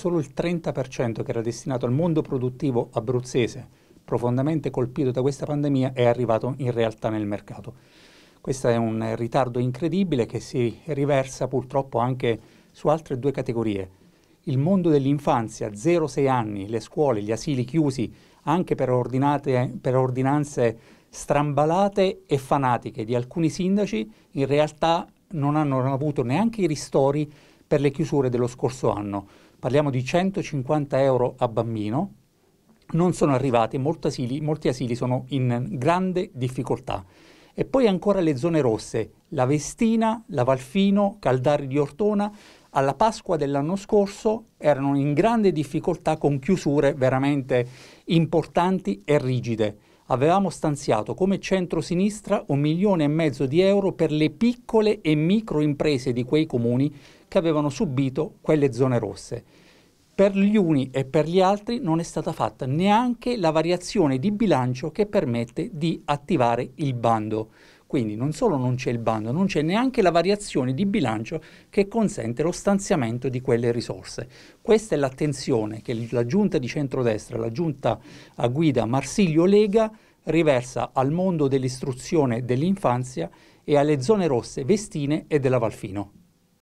solo il 30% che era destinato al mondo produttivo abruzzese, profondamente colpito da questa pandemia, è arrivato in realtà nel mercato. Questo è un ritardo incredibile che si riversa purtroppo anche su altre due categorie. Il mondo dell'infanzia, 0-6 anni, le scuole, gli asili chiusi, anche per, ordinate, per ordinanze strambalate e fanatiche di alcuni sindaci, in realtà non hanno avuto neanche i ristori per le chiusure dello scorso anno parliamo di 150 euro a bambino, non sono arrivati, molti asili, molti asili sono in grande difficoltà. E poi ancora le zone rosse, la Vestina, la Valfino, Caldari di Ortona, alla Pasqua dell'anno scorso erano in grande difficoltà con chiusure veramente importanti e rigide avevamo stanziato come centrosinistra un milione e mezzo di euro per le piccole e micro imprese di quei comuni che avevano subito quelle zone rosse. Per gli uni e per gli altri non è stata fatta neanche la variazione di bilancio che permette di attivare il bando. Quindi non solo non c'è il bando, non c'è neanche la variazione di bilancio che consente lo stanziamento di quelle risorse. Questa è l'attenzione che la giunta di centrodestra, la giunta a guida Marsilio Lega, riversa al mondo dell'istruzione dell'infanzia e alle zone rosse Vestine e della Valfino.